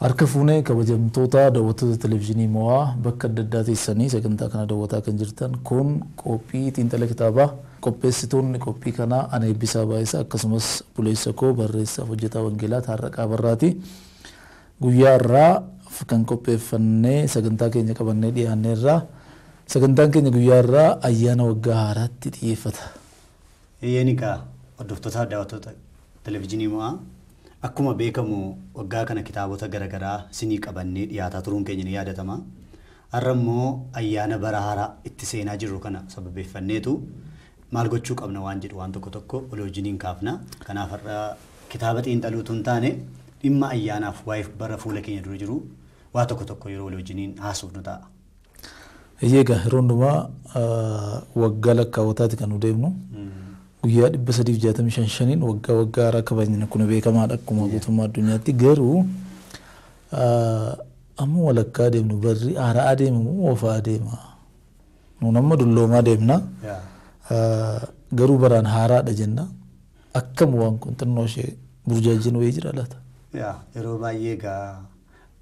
Harka fuunee kabajamtoota daawwattoota televezyiinii mo'aa bakka adda addaa teessanii sagantaa kana daawwataa kan jirtan kun qophii xiinxala kitaabaa qopheessitoonni qophii kanaa ana Eebbisaa Baay'isaa akkasumas buleessa koo barreessaa hojjetaa wangeelaa Taarraqaa Barraati. Guyyaa irraa kan qopheeffannee sagantaa keenya qabannee dhiyaannee irraa sagantaan keenya guyyaa irraa ayyaana waggaa haaraatti xiyyeeffata. Eeyyanika hordoftoota daawwattoota televezyiinii mo'aa Akkuma beekamu waggaa kana kitaabota garaagaraa sinii qabannee dhiyaataa turuun keenya ni yaadatama. Har'a immoo ayyaana bara haaraa itti seenaa jirru kana sababeeffanneetu maal gochuu qabna waan jedhu waan tokko tokko oloojiiniin kaafna. Kanaaf har'a kitaaba xiinxaluu tun taane dhimma ayyaanaaf waa'ee bara fuula keenya dura jiru waa tokko tokko yeroo oloojiiniin haasofnu ta'a. Eeyyega yeroo waggaa lakkaawwataatti kan nu deemnu. Hmm. guyyaa dhibba sadiif jaatamii shan shaniin waggaa waggaa haaraa kabajna kun beekamaadha akkuma guutummaa addunyaatti garuu amma walakkaa adeemnu barri haaraa adeemu moofaa ofaa adeema nuun dulloomaa deemna garuu baraan haaraadha jenna akkam waan kun xinnoo ishee burjaajjiin wayii jira laata. Yeroo baay'ee gaa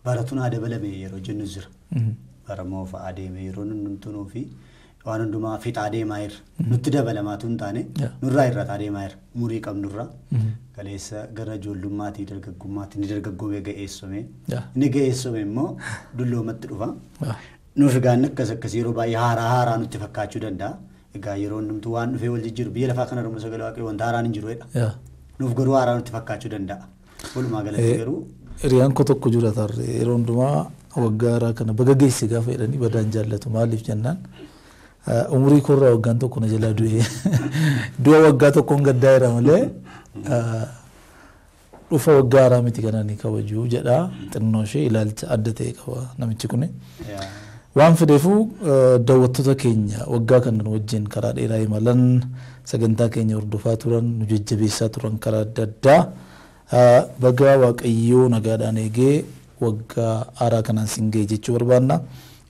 baratuun haa dabalame yeroo jennu jira. Mhm. Baramoo ofaa adeeme yeroo nunnumtuun ofii. waan hundumaa fixaa deemaa jira mhm. nutti dabalamaa tun taane nurraa irrataa deemaa jira umurii qabnurraa mhm. galeessa gara ijoollummaatti dargaggummaatti inni dargaggoomee ga'eessome inni ga'eessome immoo dulloomatti dhufa nuuf gaanni akkas akkasii yeroo baay'ee haaraa haaraa nutti fakkaachuu danda'a. Egaa yeroo hundumtuu waan dhufee wal jijjiiru biyya lafaa kana rumsa galaa waaqee wanta haaraan hin jiruudha. Nuuf garuu haaraa nutti fakkaachuu danda'a. Walumaa galatti eh, garuu. Hiriyaan koo tokko jira tarree Uh, umrii kurraa waggaan tokko na du'e du'a waggaa tokkoon gaddaa jira malee uh, dhufa waggaa haaraa miti kanaan kabajuu jedha xinnoo ishee ilaalcha adda ta'e qaba namichi kuni Waan fideefuu uh, daawwattoota keenya waggaa kanan wajjin karaa dheeraa imalan sagantaa keenya hordofaa turan nu jajjabeessaa turan karaa adda addaa bagaa waaqayyoo nagaadhaan eegee waggaa haaraa kanaan singa'e jechuu barbaanna.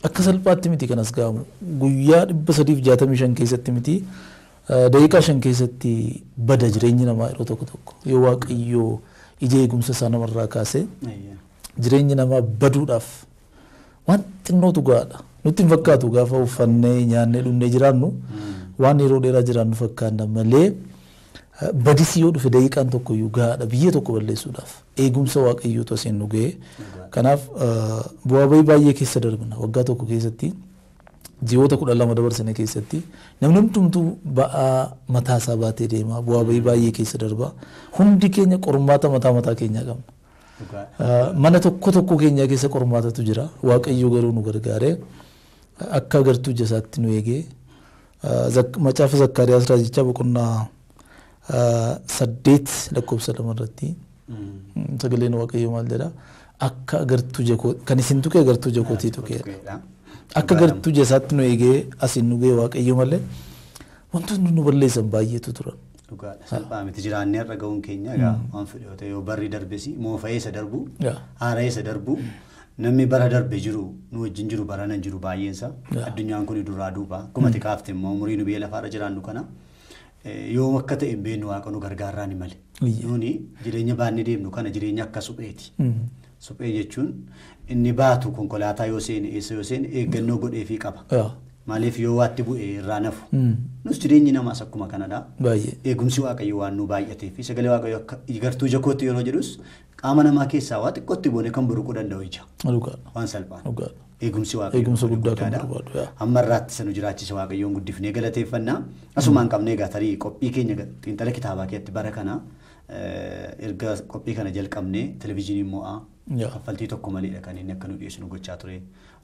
akka salphaatti miti kan as ga'amu guyyaa dhibba sadiif jaatamii shan keessatti miti daqiiqaa shan keessatti bada jireenyi namaa yeroo tokko tokko yoo waaqayyoo ija eegumsa isaa namarraa kaase jireenyi namaa baduudhaaf waan xinnootu gahaadha nutti hin fakkaatu gaafa uffannee nyaannee dhunnee jiraannu hmm. waan yeroo dheeraa jiraannu fakkaanna malee. badisii yoo dhufe daqiiqaan tokkoyyuu gahaadha biyya tokko balleessuudhaaf eegumsa waaqayyoo tosee nu ga'e kanaaf uh, bu'aa bayii baay'ee keessa darbina waggaa tokko keessatti ji'oota kudha lama dabarsine keessatti namni hundumtuu ba'aa mataa isaa baatee deema bu'aa bayii baay'ee keessa darba hundi keenya qormaata mataa mataa keenyaa qabna uh, mana tokko tokko keenyaa keessa qormaatatu jira waaqayyoo garuu nu gargaaree akka agartuu jasaatti nu eegee uh, macaafa zakkaariyaas raajicha boqonnaa Uh, saddeet lama irratti hmm. hmm, sagaleen waaqayyoo maal jedha akka agartuu jekoo kan isin tuqee agartuu jekootii ah, tuqee akka agartuu jesaatti nu eegee asin nugee waaqayyoo malee wantoonni nu balleessan baay'eetu turan. Dhugaadha. Salphaa miti jiraannee har'a ga'uun keenya egaa hmm. waan fedhe yoo ta'e yoo barri darbe moofa'ee isa darbu haara'ee isa darbu namni bara darbe jiru nu wajjin jiru barana jiru baay'eensa addunyaan kuni duraa duuba akkuma xiqqaafte immoo umurii nu biyya lafaarra jiraannu kana. Eh, yoom akka ta'e hin beeknu waaqa nu gargaaraan hin male. jireenya deemnu kana jireenya akka supheeti. Mhm. Suphee jechuun inni baatu konkolaataa yoo seene eessa yoo seene eeggannoo godheefii qaba. Maaliif yoo waatti bu'e irraa nafu. Mhm. Nus jireenyi namaas akkuma kanadha. Eegumsi waaqayyo waan nu baay'atee fi sagalee waaqayyo akka gartuu jakootti yeroo jedhus qaama namaa keessaa waa xiqqootti boone kan buruquu danda'u ija. Waan salphaan. Eegumsi waaqayyoon amma irraattis nu jiraachise waaqayyoon guddifnee galateeffannaa asumaan mm. qabnee egaa tarii qophii keenya xiinxala kitaabaa keessatti bara kana eh, erga qophii kana jalqabnee televezyiiniin mo'aa kaffaltii tokko maleedha kan inni akka nu dhiyeessinu gochaa ture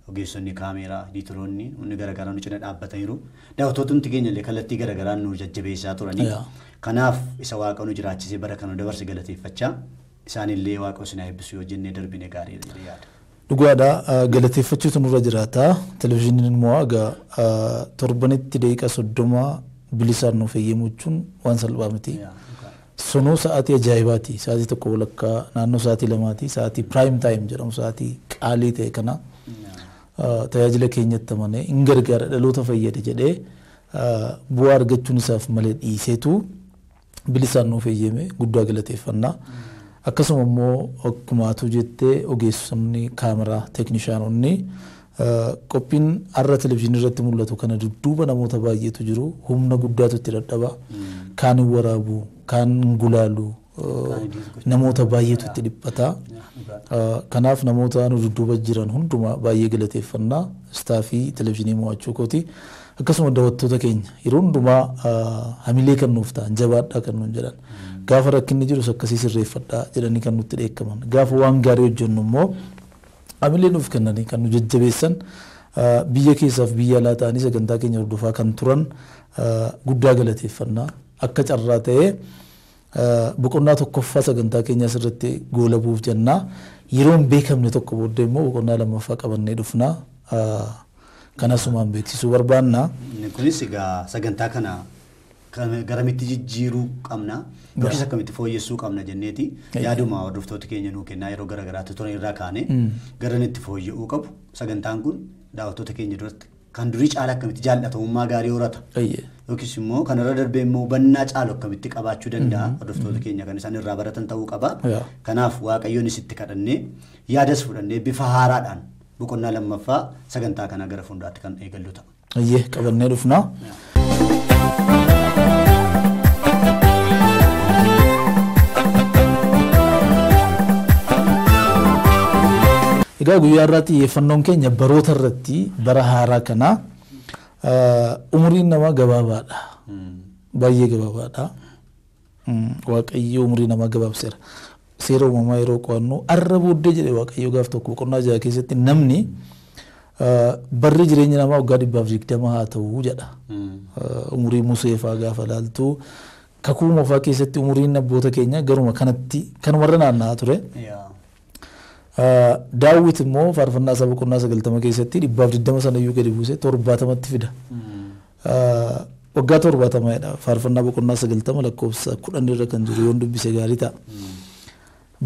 ogeessonni kaameeraa diitoloonni humni garagaraa nu cina dhaabbataniiru daawwattootni illee kallattii garaagaraan nu jajjabeessaa turanii kanaaf isa waaqa nu jiraachisee bara kana dabarse galateeffachaa isaanillee waaqa sinaa eebbisuu yoo jennee darbine gaariidha yaada. dhugaadha uh, galateeffachuutu nurra jiraata televizyiiniin immoo egaa uh, torbanitti deeqa soddomaa bilisaan nuuf eeyyamu jechuun waan salphaa miti. Sunuu sa'atii ajaa'ibaati sa'atii tokko walakkaa naannoo sa'atii lamaati sa'atii piraayim taayim jedhamu sa'aatii qaalii ta'e kana uh, tajaajila keenyatti amanee hin gargaara dhaloota fayyada jedhee bu'aa argachuun isaaf malee dhiiseetu bilisaan nuuf eeyyame guddaa galateeffannaa. Mm. akkasuma immoo akkumaatu jettee ogeessonni kaamaraa teeknishaanonni qophiin har'a televizyiinii irratti mul'atu kana dudduuba namoota baay'eetu jiru humna guddaatu itti dadhaba kaan hin waraabu kaan hin gulaalu namoota baay'eetu itti dhiphata kanaaf namoota nu dudduuba jiran hundumaa baay'ee galateeffannaa istaafii televizyiinii mo'achuu kooti akkasuma daawwattoota keenya yeroo hundumaa hamilee kan nuuf ta'an jabaadhaa kan nuun jedhan. gaafa rakkinni jirus akkasii sirreeffadhaa jedhanii kan nutti dheekkaman gaafa waan gaarii hojjennu immoo amilee nuuf kennanii kan nu jajjabeessan biyya keessaaf biyya alaa ta'anii sagantaa keenya hordofaa kan turan guddaa galateeffannaa akka carraa ta'ee boqonnaa tokkoffaa sagantaa keenya asirratti goola buuf jennaa yeroon beekamne tokko booddee immoo boqonnaa lammaffaa qabannee dhufnaa kan asumaan beeksisuu barbaannaa. Kunis egaa sagantaa kana garamitti jijjiiruu qabna yookiis akkamitti fooyyessuu qabna jenneeti yaadumaa hordoftoota keenya nuu kennaa yeroo garaagaraatti turan irraa kaane mm. garan itti fooyya'uu qabu sagantaan kun daawwattoota keenya duratti kan durii caala akkamitti jaallatamummaa gaarii horata yookiis immoo kanarra darbee immoo hubannaa caalu akkamitti qabaachuu danda'a mm-hmm. hordoftoota mm-hmm. keenya kan isaan irraa baratan ta'uu qaba kanaaf waaqayyoonis itti kadhannee yaadas fudhannee bifa haaraadhaan boqonnaa lammaffaa sagantaa kanaa gara fuulduraatti kan eegallu ta'a. qabanne dhufna. Egaa guyyaa irraa xiyyeeffannoon keenya baroota irratti bara haaraa kanaa umuriin namaa gabaabaadha. Baay'ee gabaabaadha. Waaqayyo umrii namaa gabaabseera. Seera uumamaa yeroo qo'annu arra booddee jedhe Waaqayyo gaaf tokko boqonnaa jaha keessatti namni barri jireenya namaa waggaa dhibbaaf digdama haa ta'uu jedha. Umrii Musee fa'aa gaafa ilaaltu kakuu mofaa keessatti umuriin abboota keenyaa garuma kanatti kan warra naanna'aa ture. Daawwit immoo faarfannaa isaa boqonnaa sagaltama keessatti dhibbaaf diddama sanayyuu gadi buusee torbaatamatti fida. Waggaa torbaatamadha. Faarfannaa boqonnaa sagaltama lakkoofsa kudhan irra kan jiru yoon dubbise gaarii ta'a.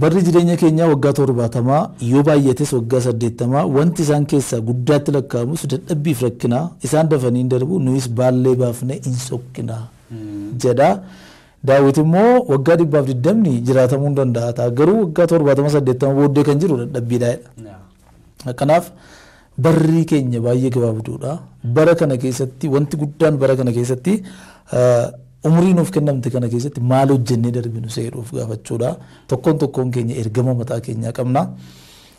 Barri jireenya keenyaa waggaa torbaatamaa yoo baay'ates waggaa saddeettamaa wanti isaan keessaa guddaatti lakkaa'amus dadhabbiif rakkinaa isaan dafanii hin darbu nuyis baallee baafnee hin sokkinaa jedhaa. Daawit immoo waggaa dhibbaaf diddamni jiraatamuu hin danda'a garuu waggaa torbaatama saddeettama booddee kan jiru dadhabbiidhaadha. Kanaaf barri keenya baay'ee gabaabduudha. Bara kana keessatti wanti guddaan bara kana keessatti umrii nuuf kennamte kana keessatti maal hojjennee darbinu seeruuf gaafachuudha. Tokkoon tokkoon keenya ergama mataa keenyaa qabna.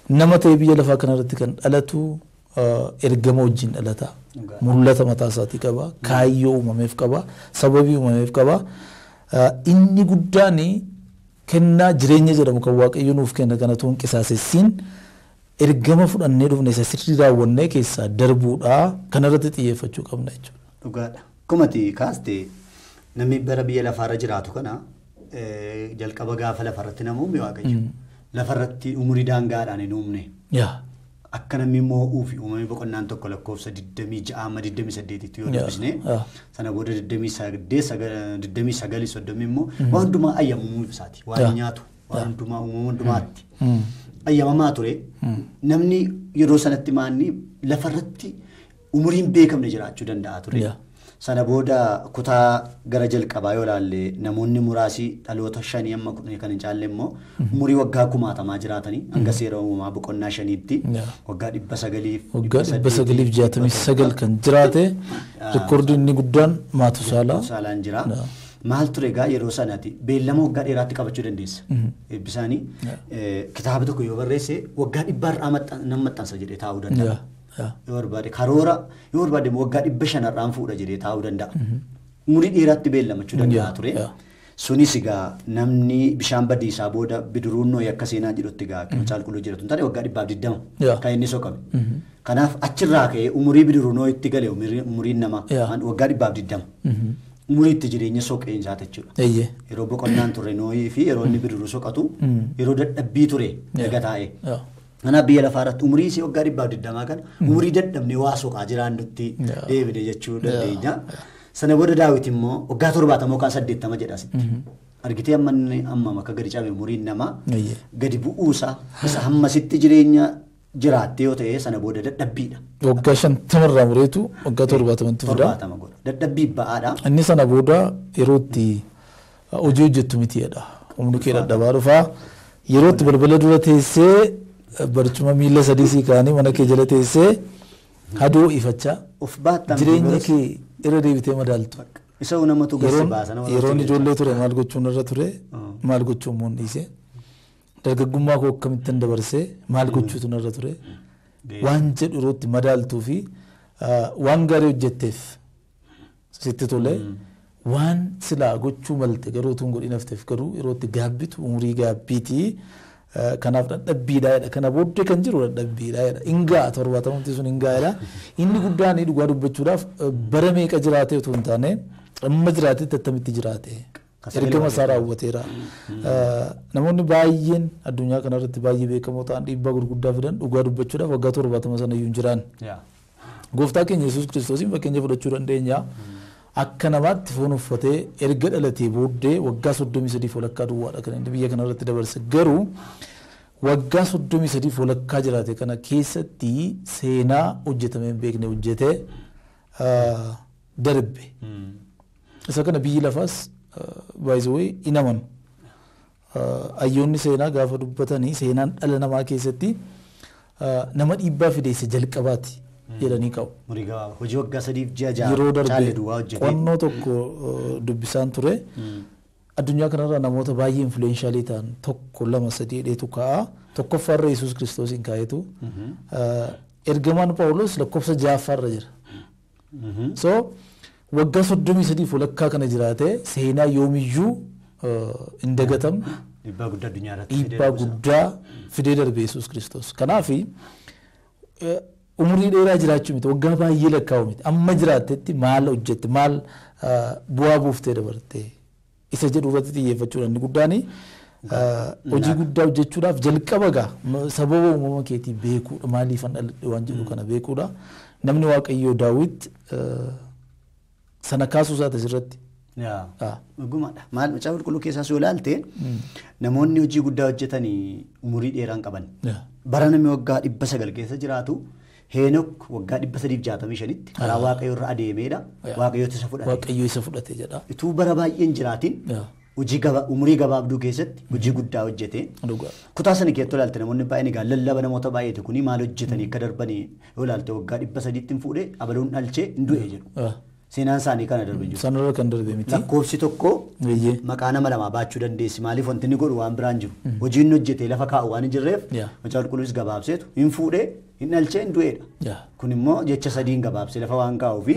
Nama ta'e biyya lafaa kanarratti kan dhalatu ergama wajjin dhalata. Mul'ata mataa isaatii qaba. Kaayyoo uumameef qaba. Sababii uumameef qaba. inni guddaan kennaa jireenya jedhamu kan waaqayyo nuuf kenna kanatu hin qisaasessiin ergama fudhannee dhufne isa sirrii raawwannee keessaa darbuudha. kanarratti xiyyeeffachuu qabna jechuudha. Dhugaadha. Kumati kaaste namni bara biyya lafaarra jiraatu kana jalqaba gaafa lafarratti namuun waaqayyo mm. lafarratti umurii daangaadhaan hin uumne. akka namni moo'uu fi uumamni boqonnaan tokko lakkoofsa 26 amma 28tti yoo dubbisne sana booda 29 soddomii immoo mm-hmm. waan hundumaa ayyamamuu ibsaati waan nyaatu waan hundumaa uumama hundumaatti mm-hmm. ayyamamaa ture mm-hmm. namni yeroo sanatti maanni lafarratti umuriin beekamne jiraachuu danda'a ture. Sana booda kutaa gara jalqabaa yoo ilaalle namoonni muraasi dhaloota shanii amma kudhanii kan hin caalle immoo mhm. umurii waggaa kumaatamaa jiraatanii mhm. hanga seera uumamaa boqonnaa shaniitti waggaa dhibba sagaliif. Waggaa dhibba sagaliif jaatamii sagal kan jiraate ah, rikoordii inni guddaan maatu saalaa. Maal ture egaa yeroo sanatti beellama waggaa dheeraatti qabachuu dandeessa. Mhm. Eebbisaanii eh, kitaaba tokko yoo barreesse waggaa dhibbaarraa nam maxxansa jedhee taa'uu danda'a. yoo barbaade karoora yoo barbaade waggaa dhibba shanarraan fuudha jedhee taa'uu danda'a. Umurii dhiiraatti beellama jechuudha danda'a ture. Sunis egaa namni bishaan badiisaa booda bidiruun nooyi akka seenaa jedhutti egaa mm-hmm. caalqulluu jira tun taate waggaa dhibbaaf digdama kan inni soqame. Mm-hmm. Kanaaf achirraa ka'ee umurii bidiruu nooyitti galee umuriin namaa waggaa dhibbaaf digdama. Mm-hmm. Umurii itti jireenya soqeen isaati jechuudha. Yeroo boqonnaan turre nooyii fi yeroo inni bidiruu soqatu mm. yeroo dadhabbii ture egaa taa'ee. Kanaaf biyya lafaa irratti umrii ishee waggaa dhibbaa digdamaa kana hmm. umrii dadhabne waa soqaa jiraannutti deebine jechuu dandeenya. Sana booda daawwit immoo waggaa torbaatama yookaan saddeettama jedhas. Mm-hmm. Argitee amma ammam akka gadi cabee umriin namaa gadi bu'uusaa isa hammasitti jireenya jiraatte yoo ta'e sana booda dadhabbiidha. Waggaa shantamarraa mureetu waggaa torbaatamatti fidaa. Torbaatama godha. Dadhabbii ba'aadha. Inni sana booda yeroo itti uh, hojii hojjettu mitiidha. Humni kee dadhabaa dhufaa yeroo itti balbala dura barcuma miila sadii sii kaanii mana kee jala teessee haduu ifachaa jireenya kee irra deebitee madaaltu. Yeroon ijoollee ture maal gochuun irra ture oh. maal gochuun muun dhiisee dargaggummaa koo akkamittiin dabarsee maal gochuutu narra ture waan jedhu yerootti madaaltuu fi waan gaarii hojjetteef sitti tolee. Hmm. waan silaa gochuu malte garuu tun godhinafteef garuu yerootti gaabbitu umurii gaabbiitii Kanaaf dadhabbiidhaa jedha. Kana booddee kan jiru dadhabbiidhaa jedha. Ingaa torbaatamutti sun ingaa'edha. Inni guddaan dhugaa dubbachuudhaaf bara meeqa jiraatee otoo hin taane amma jiraatetti attamitti jiraate? Ergama isaa raawwateera. Namoonni baay'een addunyaa kanarratti baay'ee beekamoo ta'an dhiibbaa gurguddaa fidan dhugaa dubbachuudhaaf waggaa torbaatama sana iyyuu hin jiraan. Gooftaa keenya Yesuus Kiristoosiin fakkeenya fudhachuu dandeenya. akka namaatti foon uffatee erga dhalatee booddee waggaa soddomii sadii folakkaa duwwaadha kan inni biyya kana irratti dabarse garuu waggaa soddomii sadii jiraate kana keessatti seenaa hojjetamee beekne hojjetee darbe. Hmm. Isa kana biyyi lafaas baay'isawee hin amanu. Hayyoonni seenaa gaafa dubbatanii seenaan dhala namaa keessatti nama dhiibbaa fideessa jalqabaati. Hmm. jedhanii qabu. Hojii waggaa sadiif ji'a yeroo darbe qonnoo tokko eh, dubbisaan ture hmm. addunyaa ah, kanarra namoota baay'ee influenshaalii ta'an tokko lama sadii dheetu kaa'a tokkoffaarra yesus kiristoos hin kaayetu hmm. ergamaan eh, paawulos lakkoofsa ja'affaarra jira so waggaa soddomii sadiif walakkaa kana jiraate eh. seenaa yoomiyyuu hin dhiibbaa guddaa fidee darbe yesus kiristoos kanaafi. Umurii dheeraa jiraachuu miti waggaa baay'ee lakkaa'u miti amma jiraatetti maal hojjette maal bu'aa buuftee dabartee isa jedhu irratti xiyyeeffachuudha inni guddaan hojii guddaa hojjechuudhaaf jalqaba gaa sababa uumama keetii beekuudha maaliif an waan kana beekuudha namni waaqayyoo daawwit sana kaasuu isaa tasirratti. Dhugumaadha. Maal macaa qulqulluu keessaas yoo namoonni hojii guddaa hojjetanii umurii dheeraan qaban bara namni waggaa dhibba sagal keessa jiraatu. Heenok waggaa dhibba sadiif jaatamii shanitti karaa waaqayyoo irra adeemeedha. Waaqayyoota isa fudhate. Waaqayyoo isa fudhate jedha. Ituu bara baay'een jiraatin. hojii gaba umurii gabaabduu keessatti hojii guddaa hojjete. Kutaa sana keessatti ilaalte namoonni baay'een egaa lallaba namoota baay'eetu kuni maal hojjetanii akka darbanii yoo waggaa dhibba sadiitti hin fuudhee abaluun dhalchee hin du'e jedhu. Seenaan isaanii kana jiru. kan tokko maqaa nama lamaa baachuu dandeessi. Maaliif waan biraan mm. lafa kaa'u hin dhalcheen du'eedha. Kun immoo jecha sadiin gabaabse lafa waan kaa'uuf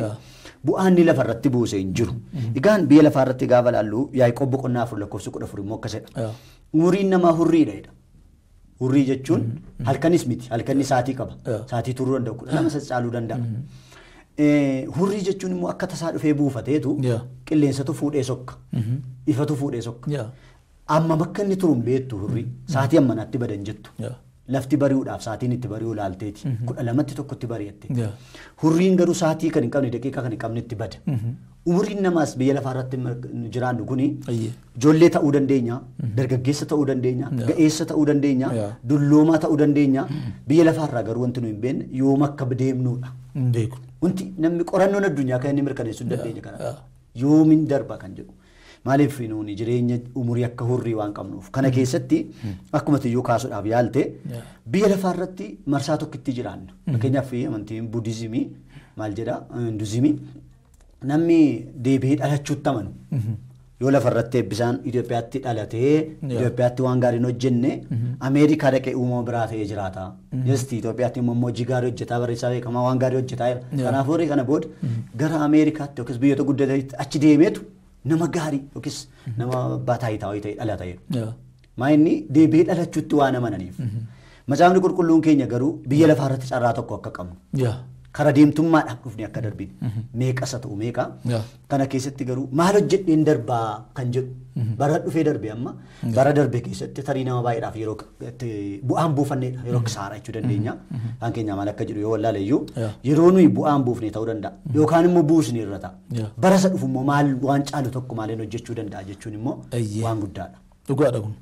bu'aan lafa lafarratti buuse hin jiru. Mhm. Egaan biyya lafaarratti gaafa laallu yaa'ii boqonnaa afur lakkoofsa kudha afur immoo akkasidha. Umuriin namaa hurriidha. Hurrii jechuun mhm. Mhm. halkanis miti saatii qaba saatii turuu danda'u lama sassaaluu danda'a. E, hurrii jechuun immoo akka tasaa dhufee buufateetu qilleensatu fuudhee sokka ifatu fuudhee sokka amma bakka inni turuun beektu hurrii saatii ammanaatti badan jettu. Lafti bari'uudhaaf saatiin itti bari'uu ilaalteeti. Mhm. Kudha lamatti tokkotti bari'atte. Hurriin garuu saatii kan hin qabne daqiiqaa kan hin bada. Mhm. Umriin namaas biyya lafaa irratti jiraannu kuni ijoollee ta'uu dandeenya, mhm. dargaggeessa ta'uu dandeenya, ga'eessa ta'uu dandeenya, dulloomaa ta'uu dandeenya. Biyya lafaarraa garuu wanti nu hin beekne yooma akka deemnuudha. Wanti namni qorannoon addunyaa kan inni mirkaneessuu hin dandeenye kana. Yoomiin darba kan jedhu. Maaliif nuuni jireenya umurii akka hurrii waan qabnuuf kana mm-hmm. keessatti mm-hmm. akkuma tiyyuu kaasuudhaaf yaalte biyya lafaarratti marsaa tokkitti jiraanna. Mm-hmm. Fakkeenyaaf amantii budizimii maal jedhaa hinduzimii namni deebi'ee dhalachuutti amanu. Yoo lafarratti eebbisaan Itoophiyaatti dhalatee Itoophiyaatti waan gaarii hin hojjenne Ameerikaa biraa jiraata. hojii gaarii hojjetaa waan gaarii hojjetaa jira. Kanaaf kana booda gara Ameerikaatti yookiis biyyoota guddateetti achi deemeetu Mm-hmm. nama gaarii yookiis nama abbaa taayitaa ta'e dhala ta'e. Maa inni deebi'ee dhalachuutti waan amananiif. Macaafni mm-hmm. qulqulluun keenya garuu biyya lafaa irratti carraa tokko akka qabnu. karaa deemtummaadhaaf dhufne akka darbine mhm. meeqasa ta'u meeqa. Kana keessatti garuu maal hojjedheen darbaa kan jedhu mhm. bara dhufee darbe amma bara darbe keessatti tarii nama baay'eedhaaf yeroo bu'aan buufanneedha yeroo mhm. kisaaraa jechuu dandeenya. keenya maal akka jedhu yoo wallaale iyyuu yeroo nuyi bu'aan buufne ta'uu danda'a yookaan immoo buusne irra ta'a. Barasa dhufummoo maal waan caalu tokko maaliin hojjechuu danda'a jechuun immoo waan guddaadha. Dhugaadha kun.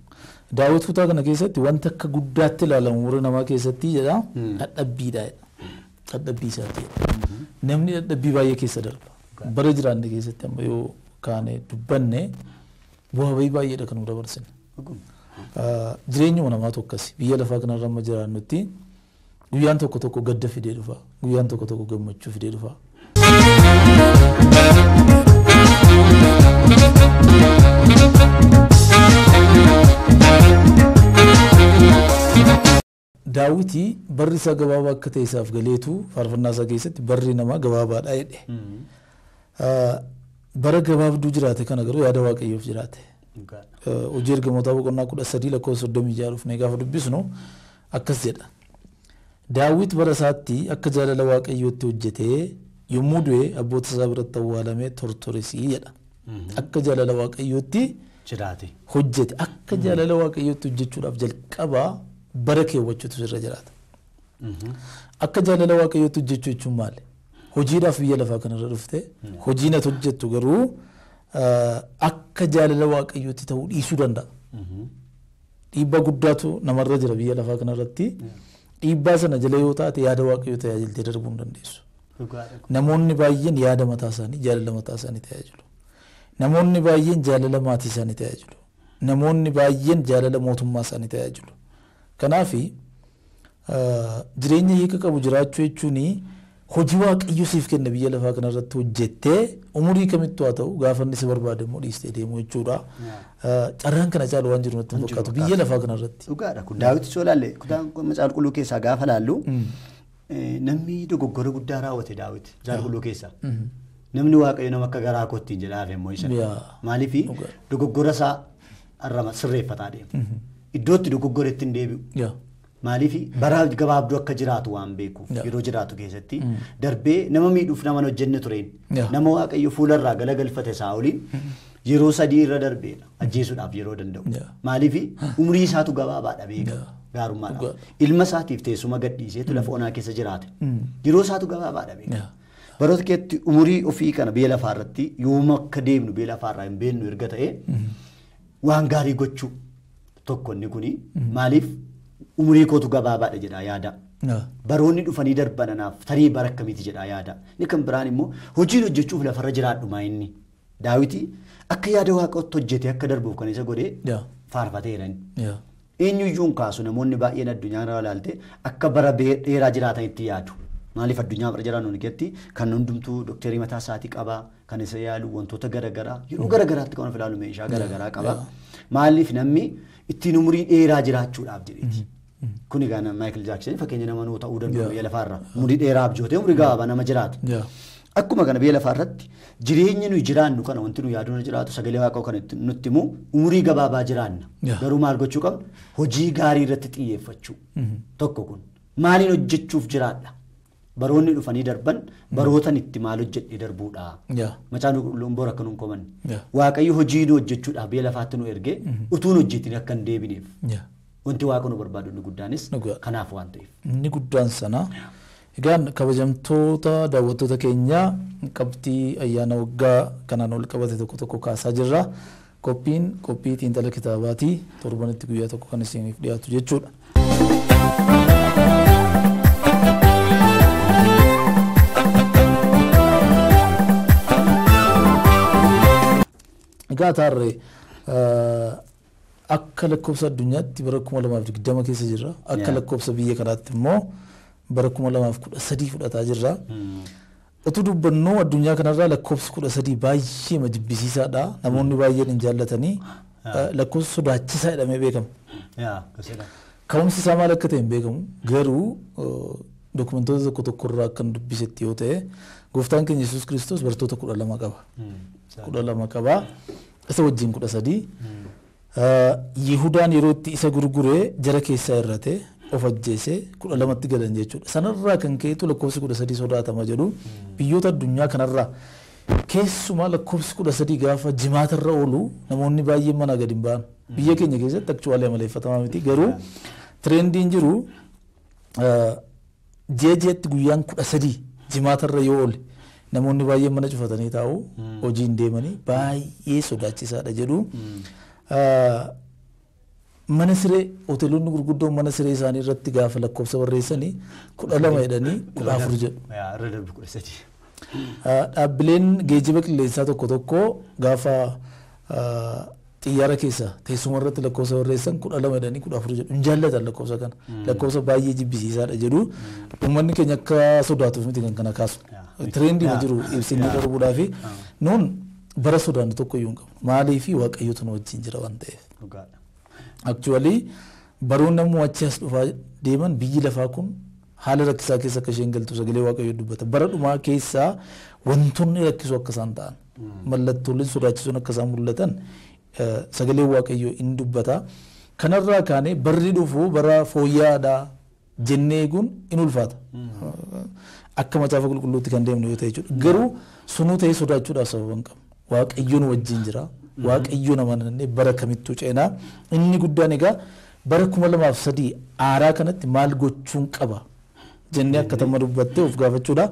Daawwattoota kana keessatti wanta akka guddaatti ilaalamu umrii namaa keessatti jedha. Hmm. Dadhabbiidha jedha. dadhabbii isaati. Namni dadhabbii baay'ee keessa darba bara jiraanne keessatti amma yoo kaane dubbanne bu'aa baay'ee baay'eedha kan nu dabarsine. Jireenyuma namaa tokkas biyya lafaa kanarra amma jiraannutti guyyaan tokko tokko gadda fidee dhufa guyyaan tokko tokko gammachuu fidee dhufa. daawwitii barri isaa gabaabaa akka ta'e isaaf galeetu faarfannaa isaa keessatti barri namaa gabaabaadha jedhe. Hmm. Bara gabaabduu jiraate kana garuu yaada waaqayyoof jiraate. Hojii erga mootaa boqonnaa kudha sadii lakkoofsa soddomii jaarufnee gaafa dubbisnu akkas jedha. Daawwit bara isaatti akka jaalala waaqayyootti hojjetee yommuu du'e abboota biratti awwaalamee tortoresii jedha. Hmm. Akka jaalala waaqayyootti hojjete akka hmm. jaalala waaqayyootti hojjechuudhaaf jalqabaa. bara keewwachuutu irra jiraata. Mhm. Akka jaalala waaqayyootti hojjechuu jechuun maali? Hojiidhaaf biyya lafaa kanarra dhufte. Mm. hojii natti hojjettu garuu akka jaalala waaqayyootti ta'uu dhiisuu danda'a. Mhm. Dhiibbaa guddaatu namarra jira biyya lafaa kanarratti. Mm. Dhiibbaa sana jala yoo taate yaada waaqayyo tajaajiltee darbuu hin dandeessu. Namoonni baay'een yaada mataa isaanii jaalala mataa isaanii tajaajilu. Namoonni baay'een jaalala maatii isaanii tajaajilu. Namoonni baay'een jaalala mootummaa isaanii tajaajilu. Kanaaf jireenya hiika qabu jiraachuu jechuun hojii waaqayyuu siif kenna biyya lafaa kanarratti hojjettee umurii kamittu haa ta'u gaafanni si barbaade immoo dhiistee deemuu jechuudha. Carraan kana caalu waan jiru natti hin fakkaatu biyya lafaa kanarratti. Dhugaadha kun daawwitis ilaalle kutaan macaan qulluu keessaa gaafa laallu mm. namni dogoggora guddaa raawwate daawwiti macaan qulluu keessaa. Mm-hmm. Namni waaqayyo nama akka garaa kottiin jedhaa fi immoo isa. Maaliif dogoggora isaa sirreeffataa deema. Mm-hmm. iddootti dogoggoretti hin deebi'u. Maaliif bara gabaabduu akka jiraatu waan beekuuf yeroo jiraatu keessatti mm. darbee nama miidhuuf nama hojjenne tureen nama waaqayyo fuularraa galagalfate isaa oliin yeroo sadii irra darbeedha ajjeesuudhaaf yeroo danda'u. Maaliif umrii isaatu gabaabaadha beeka gaarummaadhaaf. Ilma isaatiif teessuma gadhiiseetu mm. lafa onaa keessa jiraate mm. yeroo isaatu gabaabaadha beeka. Baroota keessatti umrii ofii kana biyya lafaarratti yooma akka deemnu biyya lafaarraa hin beeknu erga ta'e waan gaarii gochuu. tokkonni kuni mm. maaliif umurii kootu gabaabaadha jedhaa yaada. Baroonni dhufanii darban anaaf tarii bara akkamiiti jedhaa yaada. Inni kan biraan immoo hojiin hojjechuuf lafarra jiraadhumaa inni. Daawiti akka yaada waaqaatti hojjete akka darbuuf kan isa godhee faarfateera. Eenyuyyuun kaasu namoonni baay'een addunyaa irraa ilaalte akka bara dheeraa jiraatan itti yaadu. Maaliif addunyaa bara jiraannu nuti kan hundumtuu dooktarii mataa isaatii qabaa kan isa yaalu wantoota garaagaraa yeroo mm. garaagaraatti kan of ilaalu meeshaa garaagaraa qaba. Maaliif namni ittiin umurii dheeraa jiraachuudhaaf jedheeti. Mhm. Mhm. Kun egaa Maayikil Jaaksan fakkeenya nama ta'uu danda'u biyya lafaarra. Umurii dheeraa abjootee umurii gabaabaa nama jiraata. Akkuma kana biyya lafaarratti jireenyi nuyi jiraannu kana wanti nuyi yaaduu jiraatu sagalee waaqaa kan nutti immoo umurii gabaabaa jiraanna. Garuu maal gochuu qabna? Hojii gaarii irratti xiyyeeffachuu. Mhm. Tokko kun maaliin hojjechuuf jiraadha? baroonni dhufanii darban barootan itti maal hojjedhe darbuudhaa. Macaan qulqulluun bor akka nuun koman. Waaqayyo hojii nu hojjechuudhaaf biyya lafaatti nu ergee mhm. utuun hojjetin akkan hin deebineef. Wanti waaqa nu barbaadu inni guddaanis kanaaf waan ta'eef. Inni guddaan sana egaan kabajamtoota daawwattoota keenyaa qabxii ayyaana waggaa kanaan ol qabate tokko tokko kaasaa jirra. Qophiin qophii xiintala kitaabaatii torbanitti guyyaa tokko kan isiniif dhiyaatu jechuudha. akka lakkoofsa addunyaatti bara kuma lamaaf digdama keessa jirra. Akka lakkoofsa biyya kanaatti immoo bara kuma lamaaf kudha sadii fudhataa jirra. Utuu dubbannoo addunyaa kanarraa lakkoofsi kudha sadii baay'ee majibbisiisaadha. Namoonni baay'een hin jaallatanii lakkoofsa sodaachisaa jedhamee beekama. Ka'umsi isaa maal akka ta'e hin beekamu garuu dokumentoota tokko irraa akkan dubbisetti yoo ta'e gooftaan keenya Yesuus Kiristoos bartoota Kudha lama qaba. isa wajjin kudha sadii. Ah, Yihudaan yerootti isa gurguree jara keessaa irrate of ajjeesee kudha lamatti galan jechuudha. Sanarraa kan ka'etu lakkoofsi kudha sadii sodaatama jedhu biyyoota addunyaa kanarraa keessumaa lakkoofsi kudha sadii gaafa jimaatarra oolu namoonni baay'een manaa gadi hin ba'an. Biyya keenya keessatti akchuwaalee maleeffatamaa miti garuu tirendiin jiru ah, jeejeetti guyyaan kudha sadii jimaatarra yoo oole namoonni hmm. baay'een mana cufatanii taa'u hmm. hojiin deemanii baay'ee sodaachisaadha jedhu. Hmm. Mana siree hoteelonni gurguddoon mana siree isaanii irratti gaafa lakkoofsa barreessanii kudha lama jedhanii kudha afur jedhu. Dhaabbileen geejiba qilleensaa tokko tokko gaafa xiyyaara keessa teessuma irratti lakkoofsa barreessan kudha lama jedhanii kudha afur jedhu. Hin jaallatan lakkoofsa kana. Lakkoofsa baay'ee jibbisiisaadha jedhu. Uummanni keenya akka sodaatuuf miti kan kana kaasu. Tireendii jiru ibsinii darbuudhaaf nuun bara sodaan tokko iyyuu hin qabnu. Maalii fi waaqayyotu nu wajjin jira waan ta'eef. Aktuwalii baruu namni achi as dhufaa deeman biyyi lafaa kun haala rakkisaa keessa akka isheen galtu sagalee waaqayyoo dubbata. keessaa wantoonni ta'an hmm. mul'atan eh, sagalee waaqayyoo in dubbata. Kanarraa kaanee barri dhufu bara fooyya'aadhaa jennee eeguun in ulfaata. Hmm. akka macaafa qulqulluutti kan deemnu yoo ta'e jechuudha garuu sunuu ta'ee sodaachuudhaaf sababan qabu waaqayyoon wajjin jira mhm. waaqayyoon amanannee bara kamittuu ceenaa inni guddaan egaa bara kuma lamaaf sadii aaraa kanatti maal gochuun qaba jennee akka tamma dubbattee of gaafachuudhaa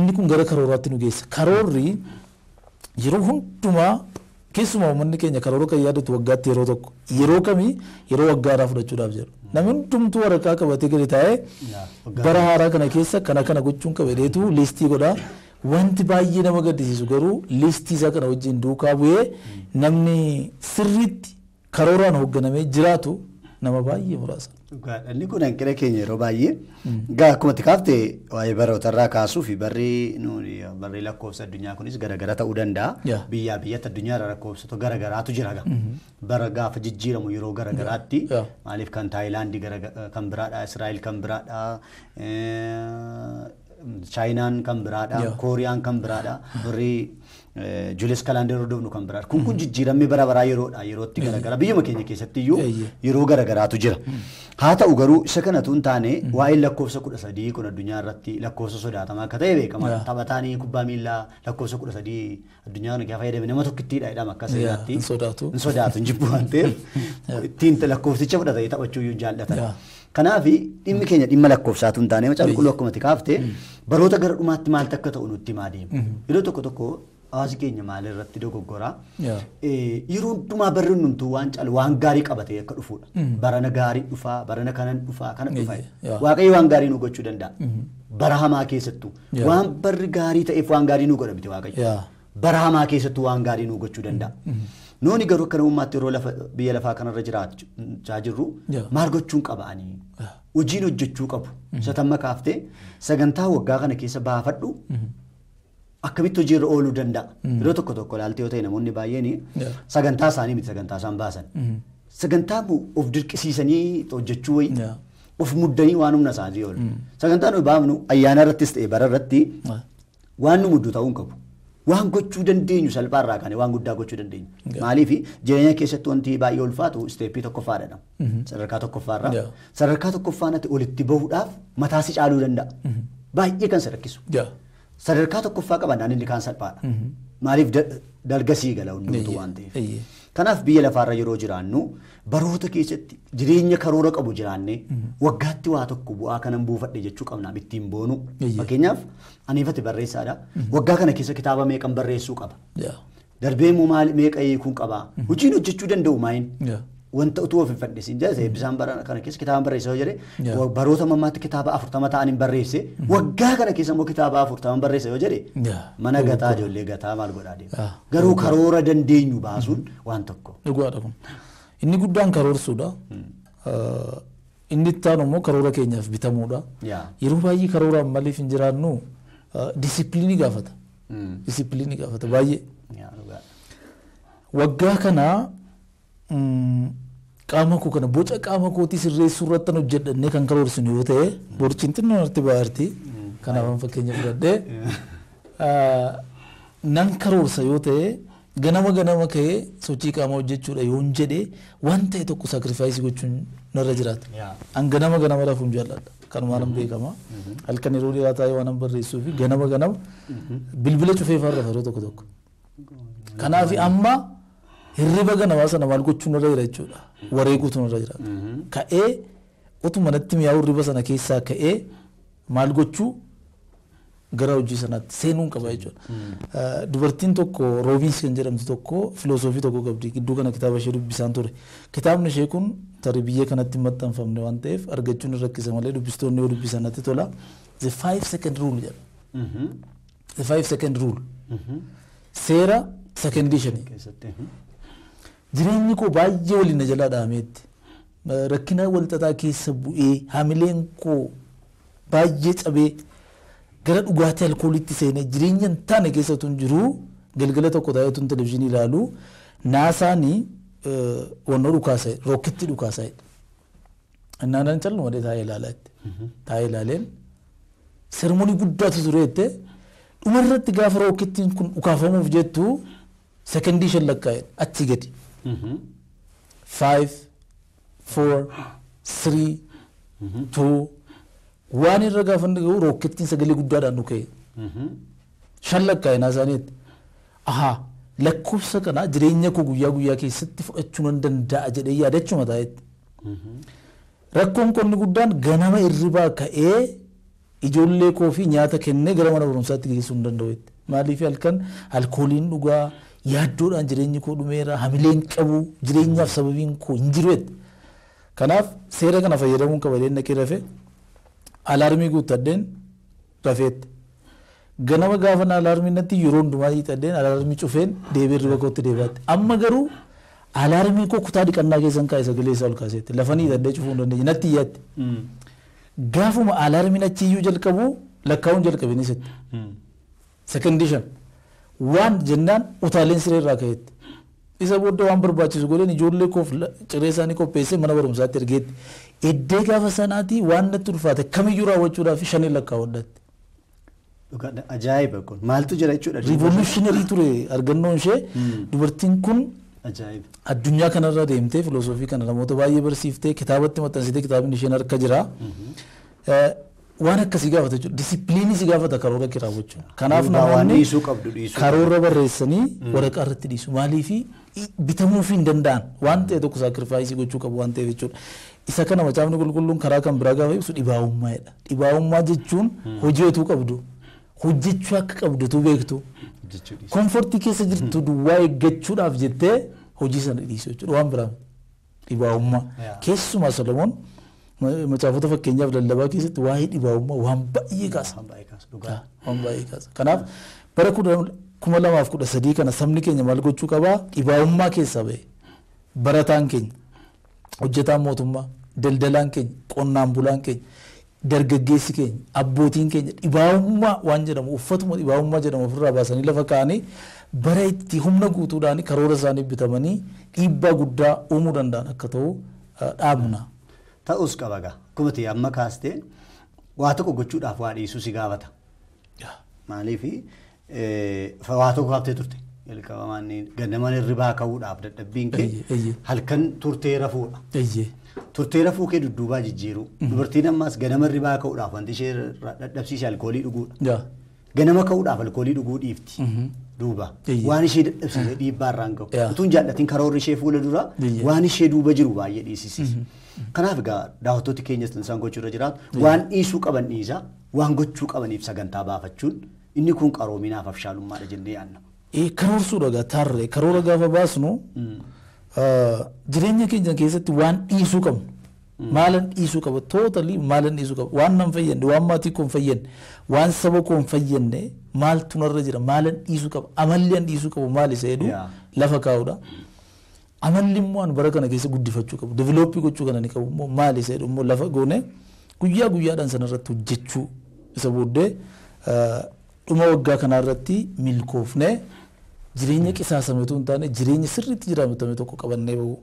inni kun gara karooraatti nu geessa karoorri yeroo hundumaa keessumaa uummanni keenya karoora kan yaadatu waggaatti yeroo tokko yeroo kamii yeroo waggaadhaa fudhachuudhaaf jedhu namni tumtuu waraqaa qabatee gadi taa'ee bara haaraa kana keessa kana kana gochuun qabadeetu liistii godha. Wanti baay'ee nama gaddisiisu garuu listii isaa kana wajjin duukaa bu'ee hmm. namni sirriitti karooraan hoogganamee jiraatu nama baay'ee muraasa. Gaadhanni kun hanqina keenya yeroo baay'ee gaa akkuma xiqqaafte waa'ee barootarraa kaasuu fi barrii barrii lakkoofsa addunyaa kunis garagara ta'uu danda'a. Biyyaa biyyatti irra lakkoofsota garagaraatu jiraa mhm. Bara gaafa jijjiiramu yeroo garagaraatti maaliif kan Taayilaandii kan biraadha, Israa'eel kan biraadha, Chaayinaan kan biraadha, Kooriyaan kan biraadha, barrii Eh, Juules Kalaandee hordofnu kan biraadha. Kun kun jijjiiramee bara yeroodhaa yerootti garaagaraa biyyuma keenya keessatti iyyuu yeroo jira. Hmm. Haa ta'u garuu isa kanatu hin taane hmm. waa'ee lakkoofsa kudha sadii kun addunyaa irratti lakkoofsa ta'e beekama. kubbaa miillaa lakkoofsa kudha sadii addunyaa kana fayyadame nama tokkittiidha jedhama akka seenaatti. Hin sodaatu. sodaatu hin jibbu waan ta'eef ittiin lakkoofsicha fudhatanii taphachuu iyyuu jaallatan. dhimmi keenya dhimma lakkoofsaatu hin taane hmm. ta'u hawaasi keenya maal irratti dogoggoraa yeroo hundumaa barri numtuu waan caala waan gaarii qabatee akka dhufuudha. Mm. Barana gaarii dhufaa barana kanan dhufaa kana dhufaa waaqayyo waan gaarii nu gochuu danda'a. Mm-hmm. Bara hamaa keessattuu waan barri gaarii ta'eef waan gaarii nu godha biti waaqayyo. Bara hamaa keessattuu waan gaarii nu gochuu danda'a. Mm-hmm. Mm-hmm. Nooni garuu akka uummaatti yeroo biyya lafaa kanarra jiraachaa jirru maal gochuun qaba'anii hojiin hojjechuu qabu. Isa tamma kaaftee sagantaa waggaa kana keessa baafadhu akkamitti hojiirra ooluu danda'a. Mm. Yeroo tokko tokko ilaaltee yoo ta'e namoonni baay'een sagantaa isaanii miti sagantaa isaan baasan. Mm. Sagantaa of dirqisiisanii hojjechuu wayi of muddanii waan humna isaanii oolu. Mm. Sagantaan nuyi baafnu ayyaana irrattis bara irratti waan nu muddu qabu. Waan gochuu dandeenyu salphaarraa kaane waan guddaa gochuu dandeenyu. jireenya keessatti wanti baay'ee ulfaatu mm-hmm. Sadarkaa tokkoffaarraa. Sadarkaa tokkoffaan ati bahuudhaaf mataasi caaluu danda'a. Mm-hmm. Baay'ee kan sarakkisu. sadarkaa tokkoffaa qaban naannilli kaan salphaadha. Mhm. Maaliif dalgasii gala hundumtuu waan ta'eef. Kanaaf biyya lafaarra yeroo jiraannu baroota keessatti jireenya karoora qabu jiraanne mhm. waggaatti waa tokko bu'aa kanan buufadhe jechuu qabna ittiin boonu. Fakkeenyaaf aniifatti barreessaadha. Mhm. Waggaa kana keessa kitaaba meeqan barreessuu qaba. Darbee immoo maal meeqa hiikuu qaba. Hojiin hojjechuu danda'u maayin. wanta utuu of hin fadhisiin jedhe bisaan kana keessa kitaaba barreessa yoo jedhe baroota mammaatti kitaaba afurtama ta'an hin barreesse mhm. waggaa kana keessa immoo kitaaba afurtama yoo jedhe mana gataa ijoollee gataa maal godhaa deema ah, garuu karoora dandeenyu baasuun mhm. waan tokko. inni guddaan karoorsuudha. Hmm. Uh, inni itti immoo karoora keenyaaf bitamuudha. Yeroo baay'ee karooraan maliif hin jiraannu uh, gaafata. Hmm. gaafata baay'ee. Waggaa kanaa qaama mm, koo kana boca qaama kootii sirreessuu irratti hojjedhannee kan karoorsin yoo ta'e borichin xinnoo mm. irratti ba'arti. Kanaaf fakkeenya fudhadhee nan karoorsa yoo ta'e ganama ganama ka'ee sochii qaamaa hojjechuudha yoon jedhee waan ta'e tokko saakirifaayisii gochuun narra jiraata. An ganama ganama rafuun jaalladha. Kanumaan hin mm-hmm. beekama. Mm-hmm. Halkan yeroo dheeraa taa'ee waan barreessuu fi ganama ganama mm-hmm. bilbila cufee faarra yeroo tokko tokko. Kanaaf amma. hirriba ganamaa sana maal gochuun irra jira jechuudha wareeguutu irra jira mhm. ka'ee utuma natti mi'aawu hirriba sana keessaa ka'ee maal gochuu gara hojii sanaatti seenuun qaba jechuudha mhm. dubartiin tokko roobiins kan jedhamtu tokko filosoofii tokko qabdi gidduu kana kitaaba ishee dubbisaan ture kitaabni ishee kun tarii biyya kanatti hin maxxanfamne waan ta'eef argachuun hin rakkisa malee dubbistoonni yoo dubbisan natti tola the five second rule jedha mhm. the five second rule seera secondishanii jireenyi koo baay'ee waliin na jalaa dhaameetti. Rakkina walxaxaa keessa bu'ee hamileen koo baay'ee cabee gara dhugaatii alkooliitti seenee jireenya hin taane keessattuu jiruu galgala tokko taa'eetuun televizyiinii ilaalu naasaanii e, wannoo dhukaasa'e rookitti dhukaasa'e. Naannaan callu malee taa'ee ilaalaa jetti. Mhm. Taa'ee ilaaleen sermonii guddaatu ture jettee dhumarratti gaafa rookittiin kun dhukaafamuuf jettu sekondii shan lakkaa'edha achi gadi. mm mm-hmm. foor Five, two. Waan irra gaafanni ga'u roketiin sagalee guddaadhaan nu ka'e. Mm-hmm. Shan lakkaa'inaa isaaniitti. Ahaa lakkoofsa kanaa jireenya koo guyyaa guyyaa keessatti fudhachuu nan danda'a jedhee yaadachuu mataa'itti. Mm-hmm. Rakkoon qonni guddaan ganama irribaa ka'ee ijoollee koofi nyaata kennee gara mana barumsaatti geessuu hin danda'u. Maaliif halkan alkooliin dhugaa yaaddoodhaan jireenyi koo dhumeera hamileen qabu jireenyaaf sababiin koo hin jiruutti. Kanaaf seera kana fayyadamuun kabaleen dhaqee rafee alaarmii guuttadheen rafeette. Ganama gaafan na alaarmiin natti yeroo hundumaa hiixadheen alaarmii cufeen deebiin riba kootti deebaatti. Amma garuu alaarmii koo kutaa diqannaa keessan kaa'e sagalee isaa ol kaaseetti. Lafanii hiixadhee cufuu hin dandeenye natti iyyatti. Hmm. Gaafuma alaarmiin achiyyuu jalqabu lakkaa'uun jalqabinis itti. Hmm. Sekondii shan. waan jennaan utaaleen siree irraa ka'etti. Isa booddee waan barbaachisu godheen ijoollee koof ciree isaanii qopheessee mana barumsaatti ergeetti. Iddee gaafa sanaatii waan natti ulfaate kamiyyuu raawwachuudhaaf shaniin lakkaa'odhaatti. Ajaa'iba kun maaltu jira jechuudha. Riivolushinarii ture argannoon ishee hmm. dubartiin kun addunyaa kanarra deemtee filosoofii kana namoota baay'ee barsiiftee kitaabatti maxxansitee kitaabni isheen harka jira. Mhm. Eh, waan akkasi gaafata jechuudha. Disippiliinisii gaafata karoora kiraaf jechuudha. Kanaaf namoonni karoora barreessanii mm. waraqaa irratti dhiisu. Maaliifi bitamuu fi danda'an waan ta'e tokko saakirfaayisii gochuu qabu waan ta'eef jechuudha. Isa qulqulluun karaa kan biraa ibsu Dhibaa'ummaa jechuun mm. hojii otuu qabdu hojjechuu akka beektu. keessa jirtu mm. duwwaa eeggachuudhaaf jettee hojii sana dhiisu jechuudha waan biraa dhibaa'ummaa. Keessumaa Solomoon. Macaafoota fakkeenyaaf lallabaa keessatti waa'ee dhibaa'ummaa waan baay'ee kaasa. Waan baay'ee kaasa. Kanaaf bara kuma lamaaf kudha sadii kana sabni keenya maal gochuu qabaa? Dhibaa'ummaa keessaa ba'e. Barataan keenya, hojjetaan mootummaa, daldalaan keenya, qonnaan bulaan keenya, dargaggeessi keenya, abbootiin keenya dhibaa'ummaa waan jedhamu uffatuma dhibaa'ummaa jedhamu ofirraa baasanii lafa ka'anii bara itti humna guutuudhaan karoora isaanii bitamanii dhiibbaa guddaa uumuu danda'an akka ta'u dhaabna. ta'us qaba gaa akkuma ta'e amma kaastee waa tokko gochuudhaaf waa dhiisu si gaafata. Maaliif waa tokko haftee turte ganama gandaman ribaa ka'uudhaaf dadhabbiin kee halkan turtee rafuudha. Turtee rafuu kee dudduubaa jijjiiruu. Mhm. Dubartiin ammaas ganama ribaa ka'uudhaaf wanti ishee dadhabsiise alkoolii dhuguudha. Ganama ka'uudhaaf alkoolii dhuguu dhiifti. Mhm. duuba waan ishee dadhabsiise mhm. dhiibbaa irraan gahu utuun jaallatiin karoorri ishee fuula duraa waan ishee duuba jiru baay'ee dhiisisiisa. Kanaaf egaa daawwattooti keenyas gochuu irra jiraatu waan dhiisuu qaban dhiisaa waan gochuu qabaniif sagantaa baafachuun inni kun qaroominaaf abshaalummaadha jennee yaadna. Karoorsuudha egaa taarree karoora gaafa baasnu hmm. jireenya keenya keessatti waan dhiisuu qabnu. Hmm. Maalan dhiisuu qaba tootalii maalan dhiisuu qaba waan nan fayyadne waan maatii koon fayyadne waan saba koon fayyadne maaltu narra jira maalan dhiisuu Amalli amalleen dhiisuu qabu maal isa jedhu lafa kaa'uudha. Hmm. amalli immoo ani bara kana keessa guddifachuu qabu develooppii gochuu kanan ni qabu immoo maali isa jedhu immoo lafa goone guyyaa guyyaadhaan sanarratti hojjechuu isa booddee dhuma waggaa kanarratti milkoofnee jireenya qisaasametu hin taane jireenya sirriitti jiraamatame tokko qabannee bahu.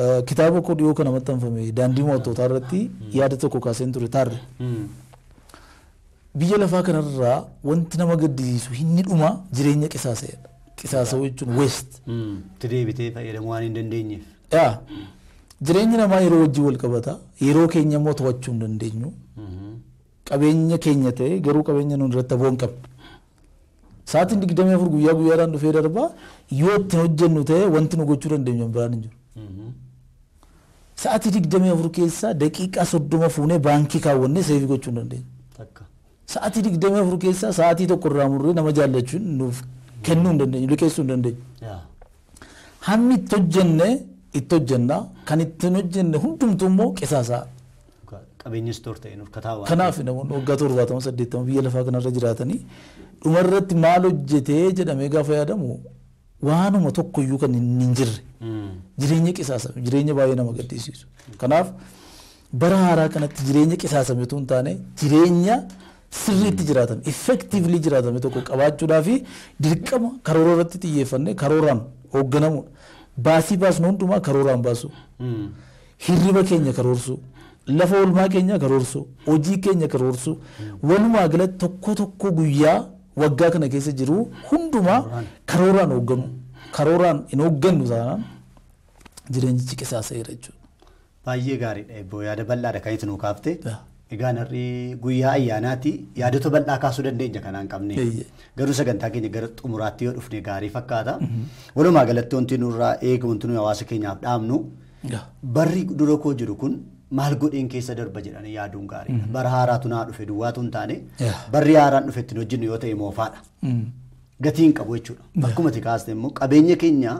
Eh, kitaaba koo dhiyoo kana maxxanfame daandii moototaa yaada tokko kaaseen ture taarre. Hmm. Biyya lafaa kanarraa wanti nama gaddisiisu hinni dhuma jireenya qisaaseedha. qisaasa'uu jechuun waste. Hmm. Deebitee fayyadamuu waan hin dandeenyeef. Jireenyi namaa yeroo wajjin wal qabata yeroo keenya immoo to'achuu hin dandeenyu. Hmm. Qabeenya keenya ta'e garuu qabeenya nun irratti aboon qabna. Sa'aatiin digdamii afur guyyaa guyyaadhaan dhufee darbaa yoo ittiin hojjennu ta'e wanti nu gochuu dandeenyu biraan hin hmm. jiru. Sa'aatii digdamii afur keessaa daqiiqaa soddoma fuunee baankii kaawwannee seefii gochuu hin dandeenyu. Sa'aatii digdamii afur keessaa sa'aatii tokko irraa murree nama jaallachuun nuuf kennuu hin dandeenyu liqeessuu hin Hammi itti hojjenne itti kan ittiin hojjenne hundumtuu immoo qisaasaa. Qabeenyis toor ta'e nuufkataa Kanaaf namoonni waggaa torbaatama saddeettama biyya lafaa kanarra jiraatanii dhumarratti maal hojjetee jedhamee gaafa yaadamu waanuma tokkoyyuu kan hin jirre hmm. jireenya qisaasame jireenya baay'ee nama gaddisiisu. Kanaaf bara haaraa kanatti jireenya qisaasametu hin taane jireenya. sirriitti jiraatan effektiivli jiraatame tokko qabaachuudhaa fi dirqama karoora irratti xiyyeeffannee karooraan hoogganamuudha. Baasii baasnu hundumaa karooraan baasu. Hmm. Hirriba keenya karoorsuu. Lafa olmaa keenya karoorsuu. Hojii keenya karoorsuu. Walumaa galatti tokko tokko guyyaa waggaa kana keessa jiru hundumaa karooraan hoogganu. Karooraan hin hooggannu taanaan jireenyichi qisaaseera jechuudha. Baay'ee gaariidha yaada nuu Egaa har'ii guyyaa ayyaanaati yaadota bal'aa kaasuu dandeenya kanaan qabne garuu sagantaa keenya gara xumuraatti yoo dhufne gaarii fakkaata. Mhm. Walumaa galatti wanti nurraa hawaasa keenyaaf dhaabnu barri dura koo jiru kun maal godheen keessa darba jedhanii yaaduun gaariidha. Mhm. Bara haaraatu naa dhufe duwwaatu hin taane barri haaraan dhufetti hojjennu yoo ta'e moofaadha. Mhm. gatiin qabu jechuudha. Akkuma kaastee immoo qabeenya keenya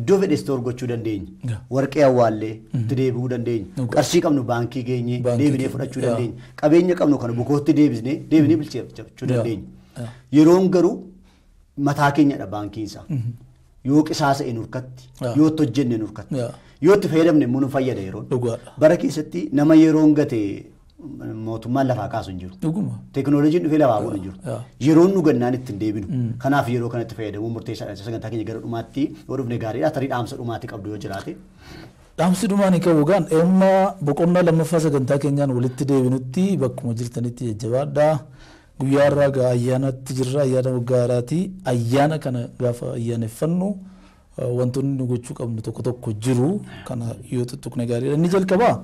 iddoo fedhe itti horgochuu mm-hmm. dandeenya. Warqee awwaallee itti deebi'uu dandeenya. Qarshii qabnu baankii geenye deebinee fudhachuu dandeenya. Qabeenya qabnu kana bukootti deebisnee deebinee bilcheeffachuu mm-hmm. dandeenya. Yeroon garuu mataa keenyadha baankiin isaa. Mm-hmm. Yoo qisaasa'e nurkatti yoo itti hojjenne nurkatti yoo itti fayyadamne immoo nu fayyada yeroo. Bara keessatti nama yeroon gatee mootummaan lafaa kaasu hin jiru. Dhuguma. Teekinooloojiin dhufee lafaa godhu hin jiru. Yeroon nu gannaan ittiin deebinu. Mm. Kanaaf yeroo kanatti fayyadamuun murteessaadha. Sagantaa keenya gara dhumaatti yoo dhufne gaariidha. Tarii dhaamsa dhumaatti qabdu yoo jiraate. Dhaamsi dhumaan qabu gaan dhimma boqonnaa lammaffaa sagantaa keenyaan walitti deebinutti bakkuma jirtanitti jajjabaadha. Guyyaa irraa gaa ayyaanatti jirra ayyaana waggaa haaraati. Ayyaana kana gaafa ayyaaneffannu uh, wantoonni nu gochuu qabnu tokko tokko jiru. Kana yoo tuttuqne gaariidha.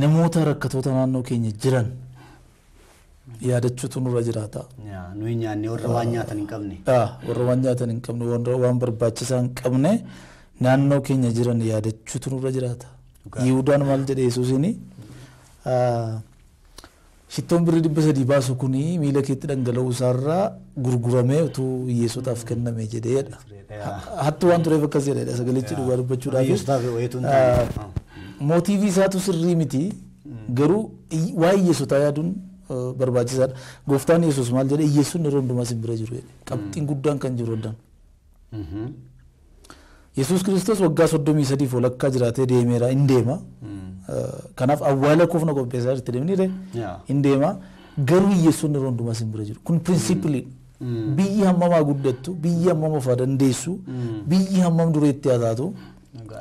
namoota rakkatoota naannoo keenya jiran yaadachuutu nurra jiraata. Nuyi nyaannee warra waan nyaatan hin qabne. Warra waan nyaatan hin qabne waan barbaachisaa hin qabne naannoo keenya jiran yaadachuutu nurra jiraata. Yihuudaan maal jedhe Yesuusiin shittoon birrii dhibba sadii baasu kun miila keetti dhangala'uu isaarraa gurguramee utuu hiyyeessotaaf kenname jedheedha. Hattuu waan tureef akkas jedheedha sagalichi dhugaa dubbachuudhaaf. mootiivii isaatu sirrii miti garuu waa'ee Yesuutaa yaaduun barbaachisaadha. Gooftaan Yesuus maal jedhee Yesuun yeroo hundumaa sin bira jiru jedhe qabxiin guddaan kan jiru addaan. Mhm. Yesuus Kiristoos waggaa soddomii sadiif walakkaa jiraatee deemeera in deema. Mm. Kanaaf awwaala koofna qopheessaa itti deemnire in deema garuu Yesuun yeroo hundumaa sin bira jiru kun mm. prinsipiliin. Mm. Biyyi hammamaa guddattu, biyyi hammam ofaa dandeessu, biyyi hammam dureetti haataatu.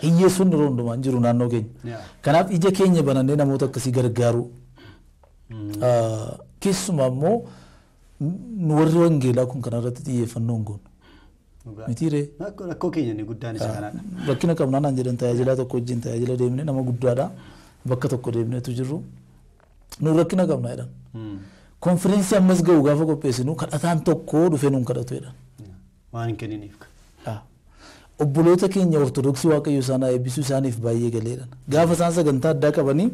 hiyyeessuun yeroo hundumaa hin jiru naannoo keenya. Kanaaf ija keenya banannee namoota akkasii gargaaru. Hmm. Eh, Keessumaa immoo warri wangeelaa kun kanarratti xiyyeeffannoo hin goonu. Mitiiree. Rakkoo keenya inni guddaan ah, isa kanaadha. Rakkina qabnaa naan jedhan tajaajilaa tokko wajjin tajaajila deemnee nama guddaadha. Bakka tokko deemneetu jirru. Nu rakkina qabna jedhan. Konfiriinsii ammas ga'u gaafa qopheessinu kadhataan tokko dhufee nuun kadhatu jedhan. Waan hin kenniniif. obboloota keenya ortodoksii waaqayyo isaanii eebbisuu isaaniif baay'ee galeedha. Gaafa isaan sagantaa addaa qabanii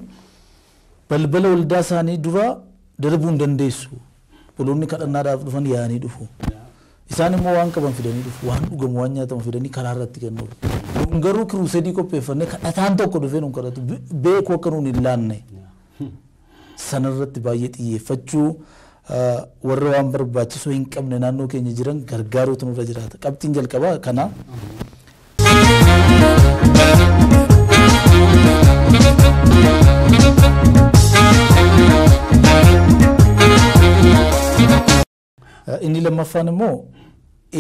balbala waldaa isaanii duraa darbuu hin dandeessu. Obboloonni kadhannaadhaaf dhufan yaa'anii dhufu. Isaan immoo waan qaban fidanii dhufu. Waan dhugamu waan nyaatamu fidanii karaa irratti kennu. Kun garuu kiruusedii qopheeffannee kadhataan tokko dhufee nu kadhatu beeku akka nuun hin laanne. Sanarratti baay'ee xiyyeeffachuu. warra waan barbaachisoo hin qabne naannoo keenya jiran gargaaruutu nurra jiraata. Qabxiin jalqabaa kana. Inni lammaffaan immoo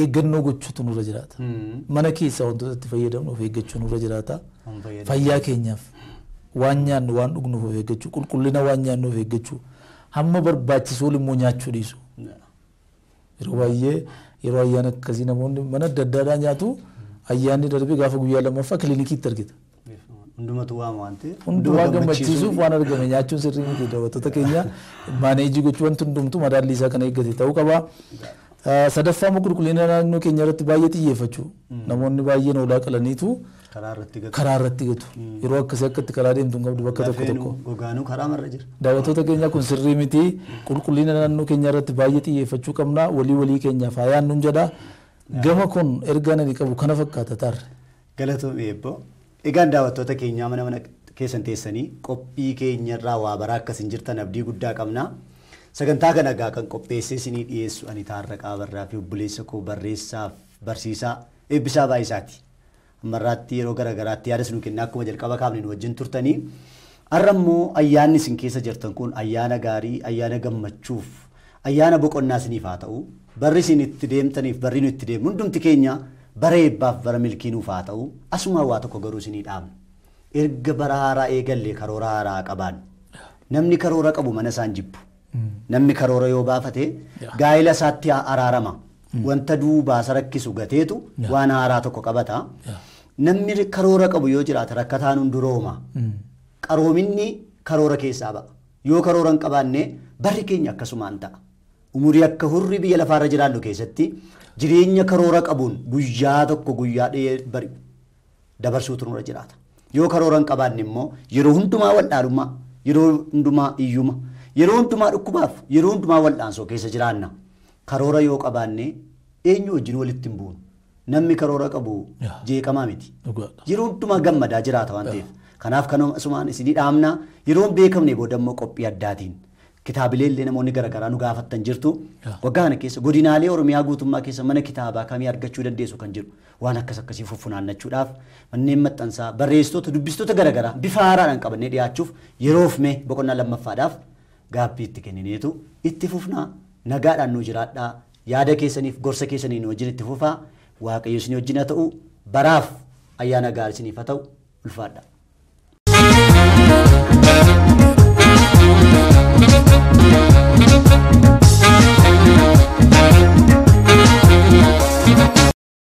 eeggannoo gochuutu nurra jiraata. Mana keessaa wantoota itti fayyadamnu of eeggachuu nurra jiraata. Fayyaa keenyaaf waan nyaannu waan dhugnu of eeggachuu qulqullina waan nyaannu of eeggachuu. hamma barbaachisuun immoo nyaachuu dhiisu. Yeroo baay'ee yeroo ayyaana akkasii namoonni mana adda nyaatu ayyaanni darbee gaafa guyyaa lammaffaa kiliinikiitti argita. Hundumatu Hundumaa gammachiisuuf waan argame nyaachuun sirrii miti keenya maaneejii gochuu wanti hundumtu madaalli isaa kana eeggate ta'uu qaba. sadaffaa qulqullina naannoo keenya irratti baay'ee xiyyeeffachuu hmm. namoonni baay'een oolaa qalaniitu karaa irratti gatu hmm. yeroo akkasii akkatti karaa deemtu hin qabdu bakka tokko tokko daawwattoota keenya kun sirrii mitii qulqullina naannoo keenya irratti baay'ee xiyyeeffachuu qabna walii walii keenyaaf hayaan nun jedha hmm. gama kun ergaa nani qabu kana fakkaata taarre. Galatoomee egaan daawwattoota keenyaa mana mana keessan teessanii qophii keenyarraa waa baraa akkasin jirtan abdii guddaa qabnaa. Sagantaa kana egaa kan qopheessee isinii dhiyeessu ani taarra qaabarraa fi obboleessa koo barreessaaf barsiisaa eebbisaa baay'isaati. Ammarraatti yeroo garaa garaatti yaada isinuu kennaa akkuma jalqaba kaafne nu wajjin turtanii har'a immoo ayyaanni isin keessa jirtan kun ayyaana gaarii ayyaana gammachuuf ayyaana boqonnaa isiniif haa ta'u barri isin itti deemtaniif barri nu itti deemnu hundumti keenya bara eebbaaf bara milkiinuuf haa ta'u asumaa waa tokko garuu isinii dhaabne erga bara haaraa eegalle karoora haaraa qabaannu namni karoora qabu mana isaan Hmm. namni karoora yoo baafate gaa'ila isaatti araarama. Hmm. Wanta duubaa isa rakkisu gateetu waan haaraa tokko qabata. Namni karoora qabu yoo jiraate rakkataan hundurooma. Hmm. Qaroominni karoora keessaa ba'a. Yoo karoora hin qabaanne barri keenya akkasumaan ta'a. Umurii akka hurri biyya lafaarra jiraannu keessatti jireenya karoora qabuun guyyaa tokko guyyaa dhiyee bari dabarsuutu nurra jiraata. Yoo karoora hin qabaanne immoo yeroo hundumaa waldhaalummaa yeroo hundumaa iyyuma. yeroo hundumaa dhukkubaaf yeroo hundumaa wal'aansoo keessa jiraanna karoora yoo qabaanne eenyu wajjin walitti hin buunu namni karoora qabu jeeqamaa miti yeroo hundumaa gammadaa jiraata waan ta'eef kanaaf kanasumaan isinii dhaamna yeroo beekamne boodammoo qophii addaatiin namoonni nu jirtu kana keessa godinaalee oromiyaa guutummaa keessa mana kitaabaa kamii argachuu dandeessu kan jiru waan akkas akkasii fuffunaannachuudhaaf manneen maxxansaa barreessitoota dubbistoota garagaraa bifa haaraadhaan qabannee dhiyaachuuf yeroof mee boqonnaa lammaffaadhaaf gaabbii itti kennineetu itti fufnaa nagaadhaan nuu jiraadhaa yaada keessaniif gorsa keessaniin wajjin itti fufaa waaqayyo isin wajjin haa ta'u baraaf ayyaana gaarii isiniif haa ta'u ulfaadha.